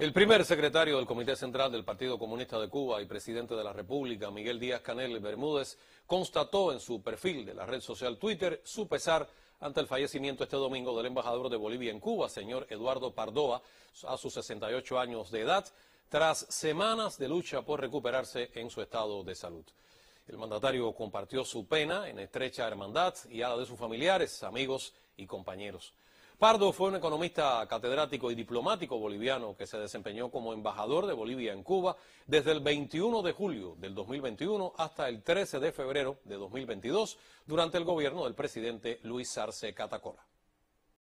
El primer secretario del Comité Central del Partido Comunista de Cuba y presidente de la República, Miguel Díaz Canel Bermúdez, constató en su perfil de la red social Twitter su pesar ante el fallecimiento este domingo del embajador de Bolivia en Cuba, señor Eduardo Pardoa, a sus 68 años de edad, tras semanas de lucha por recuperarse en su estado de salud. El mandatario compartió su pena en estrecha hermandad y a la de sus familiares, amigos y compañeros. Pardo fue un economista catedrático y diplomático boliviano que se desempeñó como embajador de Bolivia en Cuba desde el 21 de julio del 2021 hasta el 13 de febrero de 2022 durante el gobierno del presidente Luis Arce Catacora.